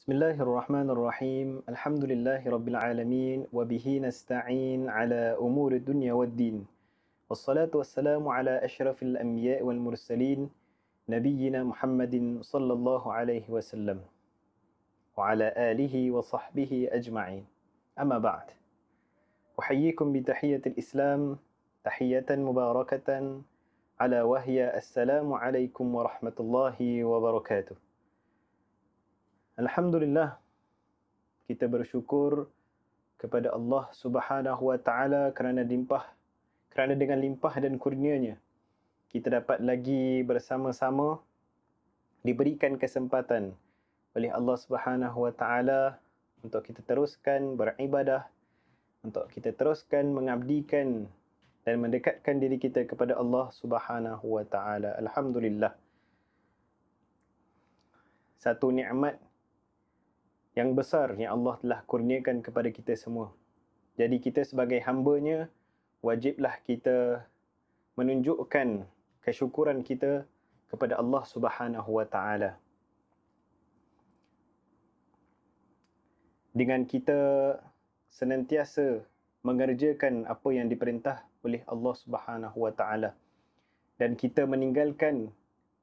بسم الله الرحمن الرحيم الحمد لله رب العالمين وبه نستعين على أمور الدنيا والدين والصلاة والسلام على أشرف الأنبياء والمرسلين نبينا محمد صلى الله عليه وسلم وعلى آله وصحبه أجمعين أما بعد أحييكم بتحية الإسلام تحية مباركة على وهي السلام عليكم ورحمة الله وبركاته Alhamdulillah kita bersyukur kepada Allah Subhanahu Wa Taala kerana limpah kerana dengan limpah dan kurnianya kita dapat lagi bersama-sama diberikan kesempatan oleh Allah Subhanahu Wa Taala untuk kita teruskan beribadah untuk kita teruskan mengabdikan dan mendekatkan diri kita kepada Allah Subhanahu Wa Taala alhamdulillah satu nikmat yang besar yang Allah telah kurniakan kepada kita semua. Jadi kita sebagai hamba-nya wajiblah kita menunjukkan kesyukuran kita kepada Allah Subhanahu Wa Taala. Dengan kita senantiasa mengerjakan apa yang diperintah oleh Allah Subhanahu Wa Taala dan kita meninggalkan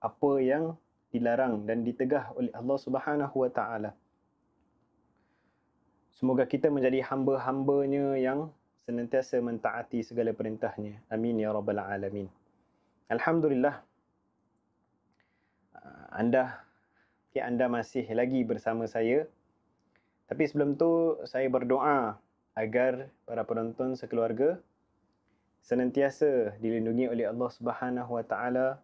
apa yang dilarang dan ditegah oleh Allah Subhanahu Wa Taala. Semoga kita menjadi hamba-hambanya yang senantiasa mentaati segala perintahnya. Amin ya rabbal alamin. Alhamdulillah. Ah, anda okay, anda masih lagi bersama saya. Tapi sebelum tu saya berdoa agar para penonton sekeluarga senantiasa dilindungi oleh Allah Subhanahu Wa Taala,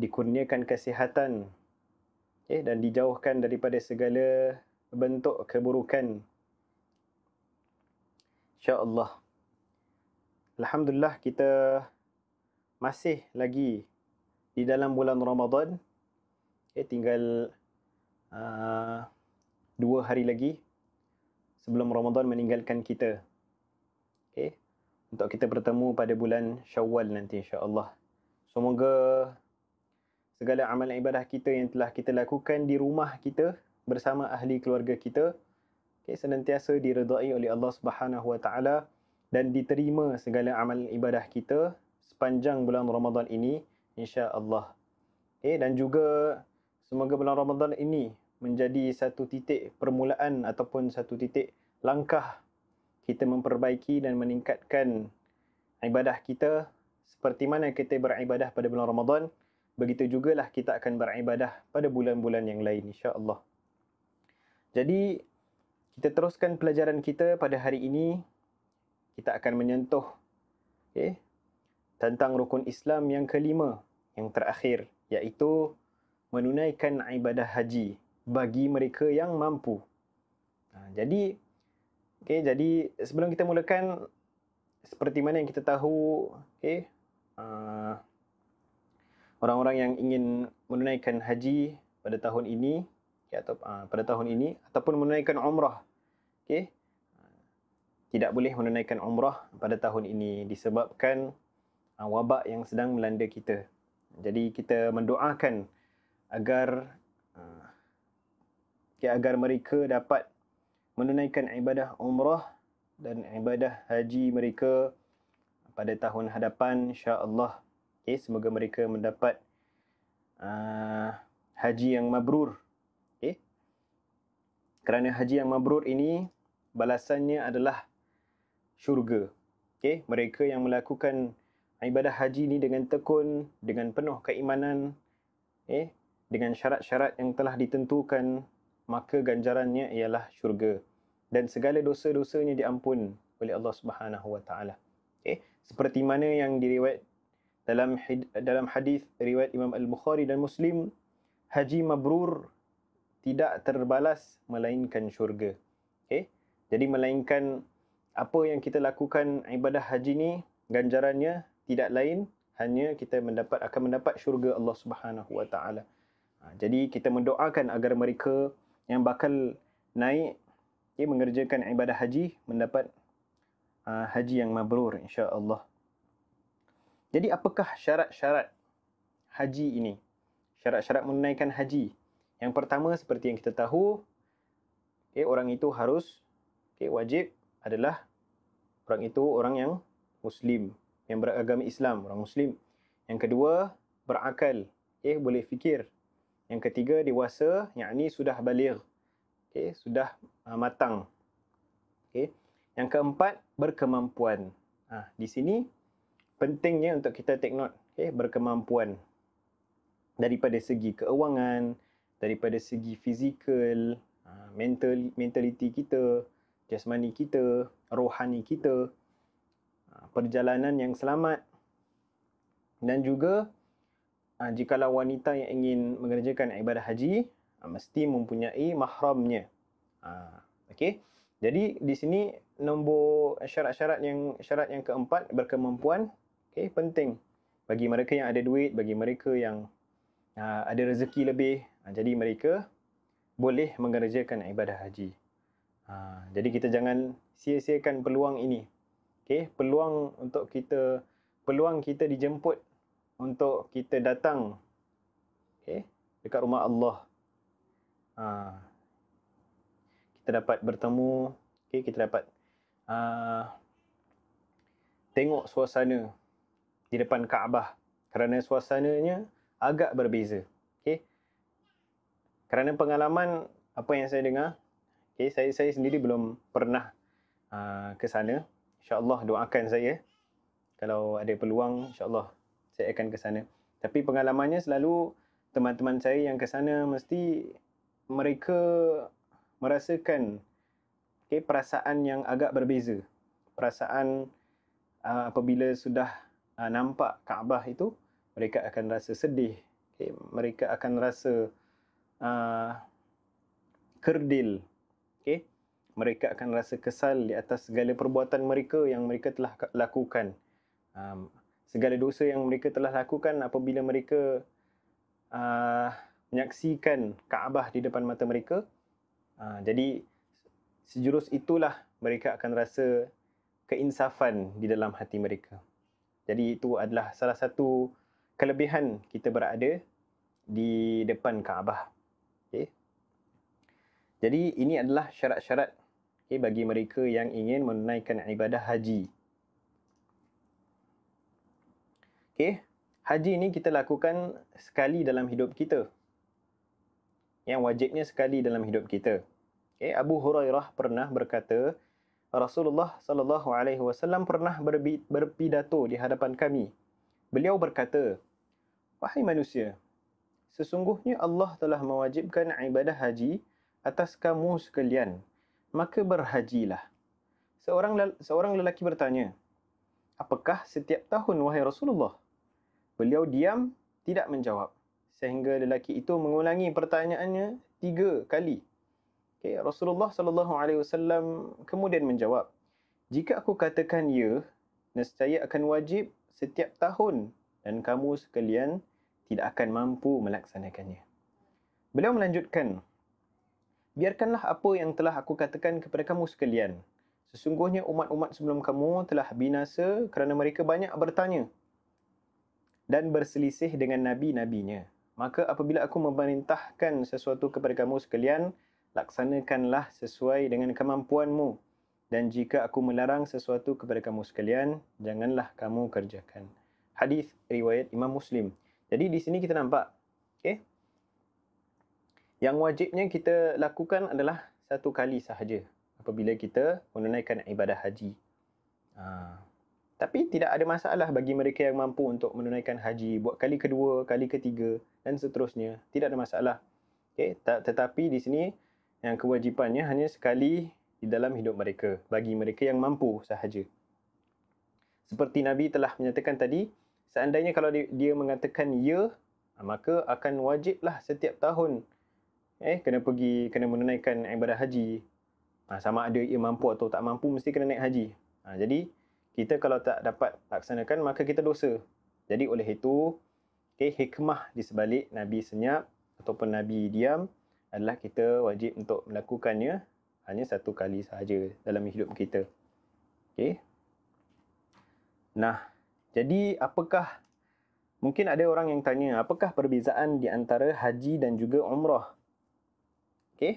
dikurniakan kesihatan okay, eh, dan dijauhkan daripada segala bentuk keburukan InsyaAllah. Alhamdulillah kita masih lagi di dalam bulan Ramadan. Okay, eh, tinggal uh, dua hari lagi sebelum Ramadan meninggalkan kita. Okay. Eh, untuk kita bertemu pada bulan Syawal nanti insyaAllah. Semoga segala amal ibadah kita yang telah kita lakukan di rumah kita bersama ahli keluarga kita okay, senantiasa diredai oleh Allah Subhanahu Wa Taala dan diterima segala amal ibadah kita sepanjang bulan Ramadan ini insya-Allah. Okay, dan juga semoga bulan Ramadan ini menjadi satu titik permulaan ataupun satu titik langkah kita memperbaiki dan meningkatkan ibadah kita seperti mana kita beribadah pada bulan Ramadan begitu jugalah kita akan beribadah pada bulan-bulan yang lain insya-Allah. Jadi kita teruskan pelajaran kita pada hari ini kita akan menyentuh okay, tentang rukun Islam yang kelima yang terakhir iaitu menunaikan ibadah haji bagi mereka yang mampu. Ha, jadi okay, jadi sebelum kita mulakan seperti mana yang kita tahu okay, uh, ha, orang-orang yang ingin menunaikan haji pada tahun ini ya, atau uh, pada tahun ini ataupun menunaikan umrah okay, tidak boleh menunaikan umrah pada tahun ini disebabkan ah, wabak yang sedang melanda kita. Jadi kita mendoakan agar ah, okay, agar mereka dapat menunaikan ibadah umrah dan ibadah haji mereka pada tahun hadapan insya-Allah. Okay, semoga mereka mendapat uh, haji yang mabrur. Okay. Kerana haji yang mabrur ini balasannya adalah syurga. Okay? Mereka yang melakukan ibadah haji ini dengan tekun, dengan penuh keimanan, okay? dengan syarat-syarat yang telah ditentukan, maka ganjarannya ialah syurga. Dan segala dosa-dosanya diampun oleh Allah Subhanahu Wa Taala. Seperti mana yang diriwayat dalam dalam hadis riwayat Imam Al Bukhari dan Muslim, haji mabrur tidak terbalas melainkan syurga. Jadi melainkan apa yang kita lakukan ibadah haji ni ganjarannya tidak lain hanya kita mendapat akan mendapat syurga Allah Subhanahu Wa Taala. Ha, jadi kita mendoakan agar mereka yang bakal naik ya, mengerjakan ibadah haji mendapat uh, haji yang mabrur insya-Allah. Jadi apakah syarat-syarat haji ini? Syarat-syarat menunaikan haji. Yang pertama seperti yang kita tahu, eh, orang itu harus Okay, wajib adalah orang itu orang yang Muslim, yang beragama Islam, orang Muslim. Yang kedua, berakal. Eh, boleh fikir. Yang ketiga, dewasa, yang ini sudah balir. Okay, sudah ah, matang. Okay. Yang keempat, berkemampuan. Ha, di sini, pentingnya untuk kita take note. Okay, berkemampuan. Daripada segi keuangan, daripada segi fizikal, ah, mental, mentality kita, jasmani kita, rohani kita, ha, perjalanan yang selamat dan juga ha, jika wanita yang ingin mengerjakan ibadah haji ha, mesti mempunyai mahramnya. Okay, Jadi di sini nombor syarat-syarat yang syarat yang keempat berkemampuan okey penting bagi mereka yang ada duit, bagi mereka yang ada rezeki lebih, jadi mereka boleh mengerjakan ibadah haji. Ha, jadi kita jangan sia-siakan peluang ini. Okay, peluang untuk kita, peluang kita dijemput untuk kita datang okay, dekat rumah Allah. Ha, kita dapat bertemu, okay, kita dapat ha, tengok suasana di depan Kaabah kerana suasananya agak berbeza. Okay. Kerana pengalaman apa yang saya dengar, Okay, saya saya sendiri belum pernah uh, ke sana. Insya Allah doakan saya. Kalau ada peluang, Insya Allah saya akan ke sana. Tapi pengalamannya selalu teman-teman saya yang ke sana mesti mereka merasakan okay, perasaan yang agak berbeza. Perasaan uh, apabila sudah uh, nampak Kaabah itu, mereka akan rasa sedih. Okay, mereka akan rasa uh, kerdil, okay? mereka akan rasa kesal di atas segala perbuatan mereka yang mereka telah lakukan. Um, segala dosa yang mereka telah lakukan apabila mereka uh, menyaksikan Kaabah di depan mata mereka. Uh, jadi, sejurus itulah mereka akan rasa keinsafan di dalam hati mereka. Jadi, itu adalah salah satu kelebihan kita berada di depan Kaabah. Okay. Jadi ini adalah syarat-syarat okay, bagi mereka yang ingin menunaikan ibadah haji. Okay, haji ini kita lakukan sekali dalam hidup kita. Yang wajibnya sekali dalam hidup kita. Okay, Abu Hurairah pernah berkata, Rasulullah sallallahu alaihi wasallam pernah berpidato di hadapan kami. Beliau berkata, "Wahai manusia, sesungguhnya Allah telah mewajibkan ibadah haji atas kamu sekalian, maka berhajilah. Seorang seorang lelaki bertanya, apakah setiap tahun wahai Rasulullah? Beliau diam, tidak menjawab. Sehingga lelaki itu mengulangi pertanyaannya tiga kali. Okay, Rasulullah sallallahu alaihi wasallam kemudian menjawab, "Jika aku katakan ya, nescaya akan wajib setiap tahun dan kamu sekalian tidak akan mampu melaksanakannya." Beliau melanjutkan, biarkanlah apa yang telah aku katakan kepada kamu sekalian. Sesungguhnya umat-umat sebelum kamu telah binasa kerana mereka banyak bertanya dan berselisih dengan nabi-nabinya. Maka apabila aku memerintahkan sesuatu kepada kamu sekalian, laksanakanlah sesuai dengan kemampuanmu. Dan jika aku melarang sesuatu kepada kamu sekalian, janganlah kamu kerjakan. Hadis riwayat Imam Muslim. Jadi di sini kita nampak, okay, eh, yang wajibnya kita lakukan adalah satu kali sahaja apabila kita menunaikan ibadah haji. Ha. Tapi tidak ada masalah bagi mereka yang mampu untuk menunaikan haji buat kali kedua, kali ketiga dan seterusnya. Tidak ada masalah. Okay. Tetapi di sini yang kewajipannya hanya sekali di dalam hidup mereka bagi mereka yang mampu sahaja. Seperti Nabi telah menyatakan tadi, seandainya kalau dia mengatakan ya, maka akan wajiblah setiap tahun eh kena pergi kena menunaikan ibadah haji ha, sama ada ia mampu atau tak mampu mesti kena naik haji ha, jadi kita kalau tak dapat laksanakan maka kita dosa jadi oleh itu okay, hikmah di sebalik nabi senyap ataupun nabi diam adalah kita wajib untuk melakukannya hanya satu kali sahaja dalam hidup kita okey nah jadi apakah Mungkin ada orang yang tanya, apakah perbezaan di antara haji dan juga umrah? Okey.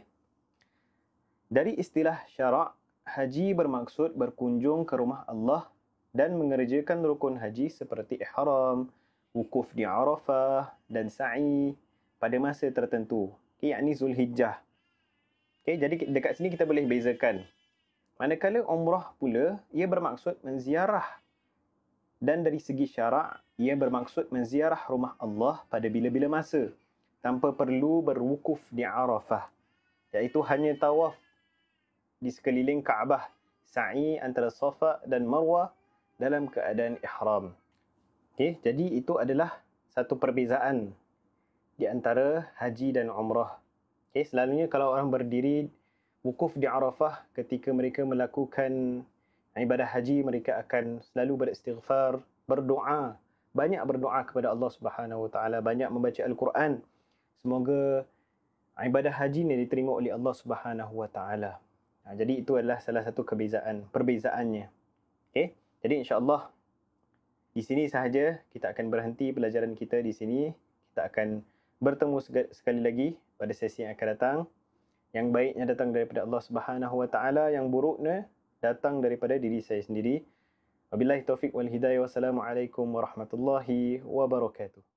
Dari istilah syara' haji bermaksud berkunjung ke rumah Allah dan mengerjakan rukun haji seperti ihram, wukuf di Arafah dan sa'i pada masa tertentu. Okey, yakni Zulhijjah. Okey, jadi dekat sini kita boleh bezakan. Manakala umrah pula, ia bermaksud menziarah. Dan dari segi syarak, ia bermaksud menziarah rumah Allah pada bila-bila masa tanpa perlu berwukuf di Arafah iaitu hanya tawaf di sekeliling Kaabah, sa'i antara Safa dan Marwah dalam keadaan ihram. Okey, jadi itu adalah satu perbezaan di antara haji dan umrah. Okey, selalunya kalau orang berdiri wukuf di Arafah ketika mereka melakukan ibadah haji, mereka akan selalu beristighfar, berdoa, banyak berdoa kepada Allah Subhanahu Wa Taala, banyak membaca Al-Quran. Semoga ibadah haji ni diterima oleh Allah Subhanahu Wa Taala. Ha, jadi itu adalah salah satu kebezaan perbezaannya. Okey. Jadi insya-Allah di sini sahaja kita akan berhenti pelajaran kita di sini. Kita akan bertemu sekali lagi pada sesi yang akan datang. Yang baiknya datang daripada Allah Subhanahu Wa Taala, yang buruknya datang daripada diri saya sendiri. Wabillahi taufik wal hidayah. Wassalamualaikum warahmatullahi wabarakatuh.